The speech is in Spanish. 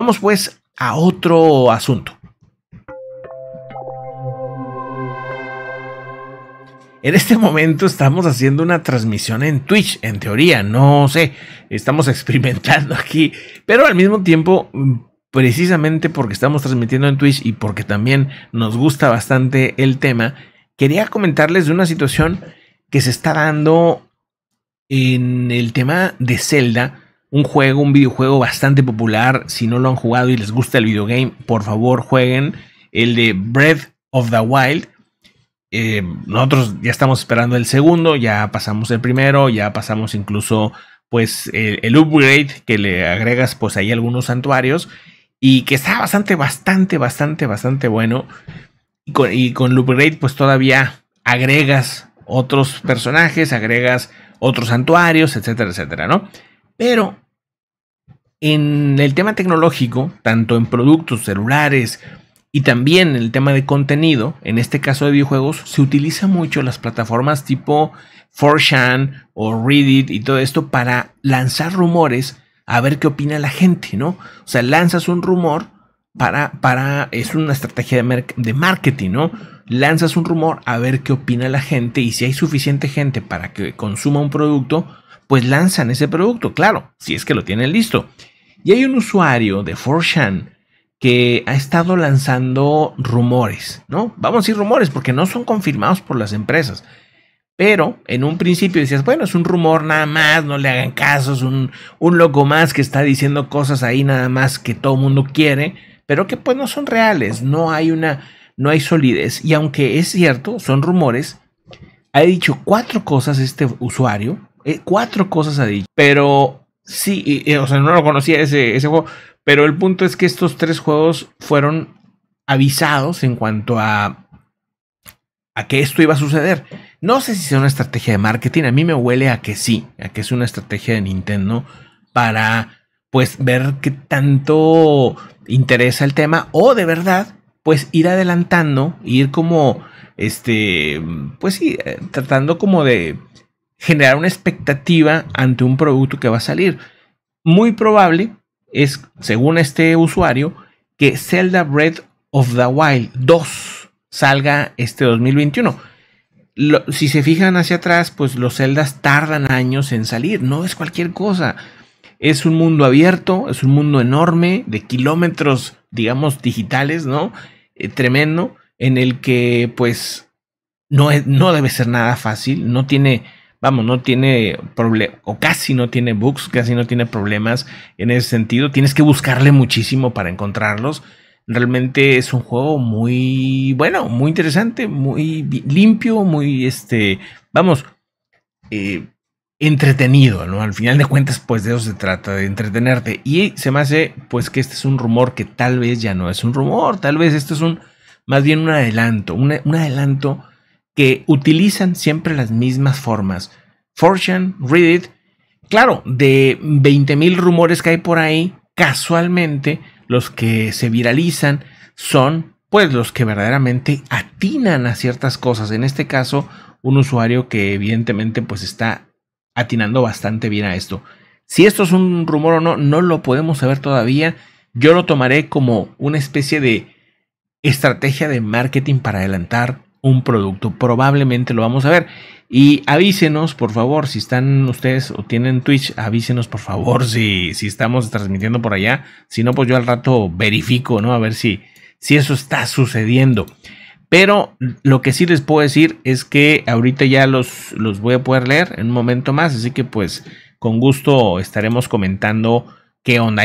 Vamos pues a otro asunto. En este momento estamos haciendo una transmisión en Twitch, en teoría, no sé, estamos experimentando aquí, pero al mismo tiempo, mm, precisamente porque estamos transmitiendo en Twitch y porque también nos gusta bastante el tema, quería comentarles de una situación que se está dando en el tema de Zelda un juego, un videojuego bastante popular. Si no lo han jugado y les gusta el videogame, por favor jueguen el de Breath of the Wild. Eh, nosotros ya estamos esperando el segundo, ya pasamos el primero, ya pasamos incluso pues el, upgrade que le agregas pues ahí algunos santuarios y que está bastante, bastante, bastante, bastante bueno. Y con, el upgrade pues todavía agregas otros personajes, agregas otros santuarios, etcétera, etcétera, ¿no? Pero en el tema tecnológico, tanto en productos, celulares y también en el tema de contenido, en este caso de videojuegos, se utiliza mucho las plataformas tipo 4 o Reddit y todo esto para lanzar rumores a ver qué opina la gente, ¿no? O sea, lanzas un rumor para, para, es una estrategia de, de marketing, ¿no? Lanzas un rumor a ver qué opina la gente y si hay suficiente gente para que consuma un producto, pues lanzan ese producto, claro, si es que lo tienen listo. Y hay un usuario de 4 que ha estado lanzando rumores, ¿no? Vamos a decir rumores porque no son confirmados por las empresas. Pero en un principio decías, bueno, es un rumor nada más, no le hagan caso, es un, un loco más que está diciendo cosas ahí nada más que todo el mundo quiere, pero que pues no son reales, no hay una, no hay solidez. Y aunque es cierto, son rumores, ha dicho cuatro cosas este usuario, eh, cuatro cosas ha dicho, pero Sí, o sea, no lo conocía ese, ese juego, pero el punto es que estos tres juegos fueron avisados en cuanto a, a que esto iba a suceder. No sé si sea una estrategia de marketing, a mí me huele a que sí, a que es una estrategia de Nintendo para pues ver qué tanto interesa el tema o de verdad pues ir adelantando, ir como este, pues sí, eh, tratando como de generar una expectativa ante un producto que va a salir. Muy probable es, según este usuario, que Zelda Breath of the Wild 2 salga este 2021. si se fijan hacia atrás, pues los celdas tardan años en salir, no es cualquier cosa. Es un mundo abierto, es un mundo enorme, de kilómetros, digamos, digitales, ¿no? Eh, tremendo, en el que pues no, no debe ser nada fácil, no tiene vamos, no tiene problema, o casi no tiene bugs, casi no tiene problemas en ese sentido. Tienes que buscarle muchísimo para encontrarlos. Realmente es un juego muy bueno, muy interesante, muy limpio, muy este, vamos, eh, entretenido, ¿no? Al final de cuentas, pues de eso se trata, de entretenerte. Y se me hace, pues, que este es un rumor que tal vez ya no es un rumor, tal vez esto es un, más bien un adelanto, un, un adelanto utilizan siempre las mismas formas. Fortune, Reddit, claro, de 20.000 rumores que hay por ahí, casualmente los que se viralizan son pues los que verdaderamente atinan a ciertas cosas. En este caso, un usuario que evidentemente pues está atinando bastante bien a esto. Si esto es un rumor o no, no lo podemos saber todavía. Yo lo tomaré como una especie de estrategia de marketing para adelantar un producto. Probablemente lo vamos a ver. Y avísenos, por favor, si están ustedes o tienen Twitch, avísenos, por favor, si, si estamos transmitiendo por allá. Si no, pues yo al rato verifico, ¿no? A ver si, si eso está sucediendo. Pero lo que sí les puedo decir es que ahorita ya los, los voy a poder leer en un momento más. Así que pues con gusto estaremos comentando qué onda.